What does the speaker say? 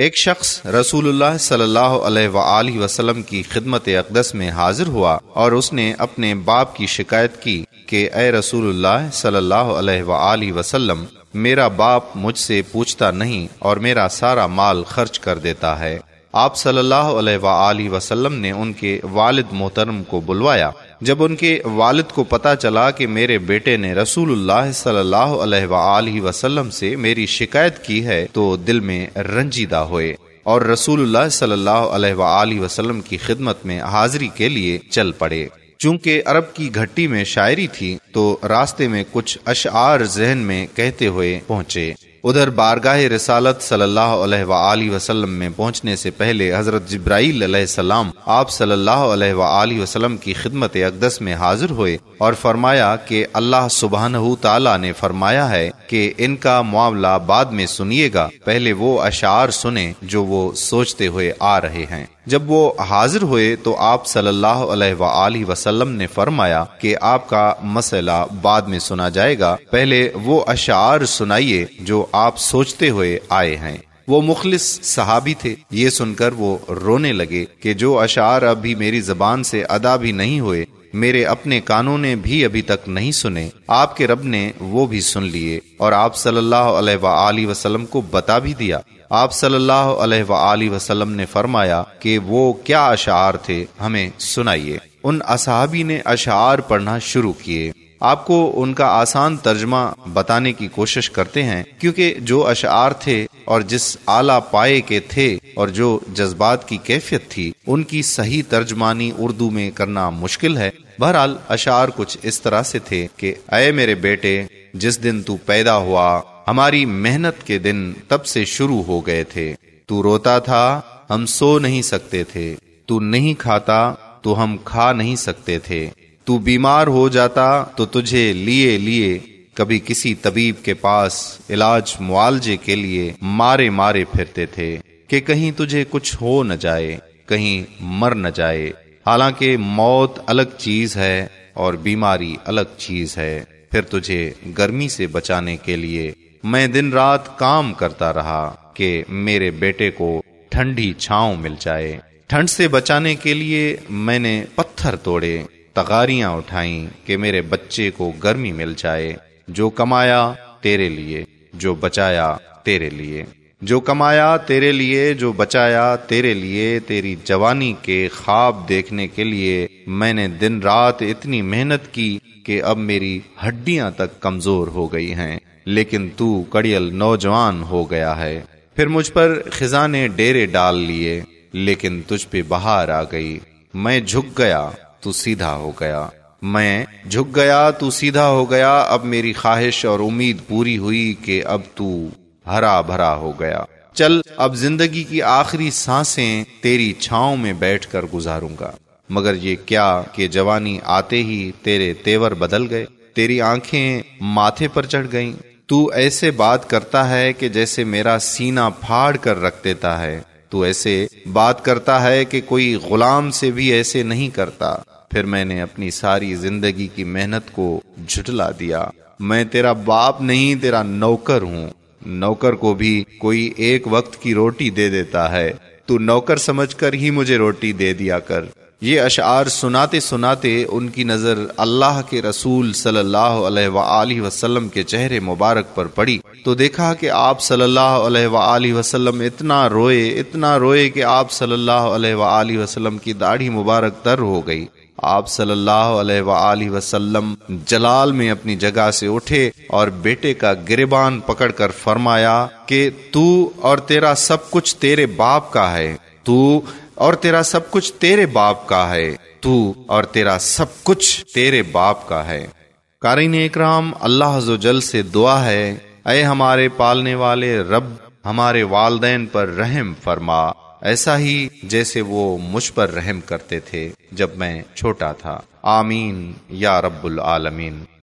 ایک شخص رسول اللہ صلی اللہ علیہ وآلہ وسلم کی خدمت اقدس میں حاضر ہوا اور اس نے اپنے باپ کی شکایت کی کہ اے رسول اللہ صلی اللہ علیہ وآلہ وسلم میرا باپ مجھ سے پوچھتا نہیں اور میرا سارا مال خرچ کر دیتا ہے آپ صلی اللہ علیہ وآلہ وسلم نے ان کے والد محترم کو بلوایا جب ان کے والد کو پتا چلا کہ میرے بیٹے نے رسول اللہ صلی اللہ علیہ وآلہ وسلم سے میری شکایت کی ہے تو دل میں رنجیدہ ہوئے اور رسول اللہ صلی اللہ علیہ وآلہ وسلم کی خدمت میں حاضری کے لیے چل پڑے چونکہ عرب کی گھٹی میں شاعری تھی تو راستے میں کچھ اشعار ذہن میں کہتے ہوئے پہنچے ادھر بارگاہ رسالت صلی اللہ علیہ وآلہ وسلم میں پہنچنے سے پہلے حضرت جبرائیل علیہ السلام آپ صلی اللہ علیہ وآلہ وسلم کی خدمت اقدس میں حاضر ہوئے اور فرمایا کہ اللہ سبحانہ تعالی نے فرمایا ہے کہ ان کا معاملہ بعد میں سنیے گا پہلے وہ اشعار سنیں جو وہ سوچتے ہوئے آ رہے ہیں جب وہ حاضر ہوئے تو آپ صلی اللہ علیہ وآلہ وسلم نے فرمایا کہ آپ کا مسئلہ بعد میں سنا جائے گا پہلے وہ اشعار سنائیے جو آپ سوچتے ہوئے آئے ہیں وہ مخلص صحابی تھے یہ سن کر وہ رونے لگے کہ جو اشعار ابھی میری زبان سے ادا بھی نہیں ہوئے میرے اپنے کانوں نے بھی ابھی تک نہیں سنے آپ کے رب نے وہ بھی سن لیے اور آپ صلی اللہ علیہ وسلم کو بتا بھی دیا آپ صلی اللہ علیہ وسلم نے فرمایا کہ وہ کیا اشعار تھے ہمیں سنائیے ان اصحابی نے اشعار پڑھنا شروع کیے آپ کو ان کا آسان ترجمہ بتانے کی کوشش کرتے ہیں کیونکہ جو اشعار تھے اور جس اعلی پائے کے تھے اور جو جذبات کی کیفیت تھی ان کی صحیح ترجمانی اردو میں کرنا مشکل ہے بہرحال اشعار کچھ اس طرح سے تھے کہ اے میرے بیٹے جس دن تو پیدا ہوا ہماری محنت کے دن تب سے شروع ہو گئے تھے تو روتا تھا ہم سو نہیں سکتے تھے تو نہیں کھاتا تو ہم کھا نہیں سکتے تھے تو بیمار ہو جاتا تو تجھے لیے لیے کبھی کسی طبیب کے پاس علاج معالجے کے لیے مارے مارے پھرتے تھے کہ کہیں تجھے کچھ ہو نہ جائے کہیں مر نہ جائے حالانکہ موت الگ چیز ہے اور بیماری الگ چیز ہے پھر تجھے گرمی سے بچانے کے لیے میں دن رات کام کرتا رہا کہ میرے بیٹے کو ٹھنڈی چھاؤں مل جائے ٹھنڈ سے بچانے کے لیے میں نے پتھر توڑے تغاریاں اٹھائیں کہ میرے بچے کو گرمی مل جائے جو کمایا تیرے لیے جو بچایا تیرے لیے جو کمایا تیرے لیے جو بچایا تیرے لیے تیری جوانی کے خواب دیکھنے کے لیے میں نے دن رات اتنی محنت کی کہ اب میری ہڈیاں تک کمزور ہو گئی ہیں لیکن تو کڑیل نوجوان ہو گیا ہے پھر مجھ پر خزانے ڈیرے ڈال لیے لیکن تجھ پہ بہار آ گئی میں جھک گیا تو سیدھا ہو گیا میں جھک گیا تو سیدھا ہو گیا اب میری خواہش اور امید پوری ہوئی کہ اب تو ہرا بھرا ہو گیا چل اب زندگی کی آخری سانسیں تیری چھاؤں میں بیٹھ کر گزاروں گا مگر یہ کیا کہ جوانی آتے ہی تیرے تیور بدل گئے تیری آنکھیں ماتھے پر چڑھ گئیں تو ایسے بات کرتا ہے کہ جیسے میرا سینا پھاڑ کر رکھ دیتا ہے تو ایسے بات کرتا ہے کہ کوئی غلام سے بھی ایسے نہیں کرتا پھر میں نے اپنی ساری زندگی کی محنت کو جھٹلا دیا میں تیرا باپ نہیں تیرا نوکر ہوں نوکر کو بھی کوئی ایک وقت کی روٹی دے دیتا ہے تو نوکر سمجھ کر ہی مجھے روٹی دے دیا کر یہ اشعار سناتے سناتے ان کی نظر اللہ کے رسول صلی اللہ علیہ وسلم کے چہرے مبارک پر پڑی تو دیکھا کہ آپ صلی اللہ علیہ وسلم اتنا روئے اتنا روئے کہ آپ صلی اللہ علیہ وسلم کی داڑھی مبارک تر ہو گئی آپ صلی اللہ علیہ وسلم جلال میں اپنی جگہ سے اٹھے اور بیٹے کا گربان پکڑ کر فرمایا کہ تو اور تیرا سب کچھ تیرے باپ کا ہے تو اور تیرا سب کچھ تیرے باپ کا ہے تو اور تیرا سب کچھ تیرے باپ کا ہے قارئین اکرام اللہ جل سے دعا ہے اے ہمارے پالنے والے رب ہمارے والدین پر رحم فرما ایسا ہی جیسے وہ مجھ پر رحم کرتے تھے جب میں چھوٹا تھا آمین یا رب العالمین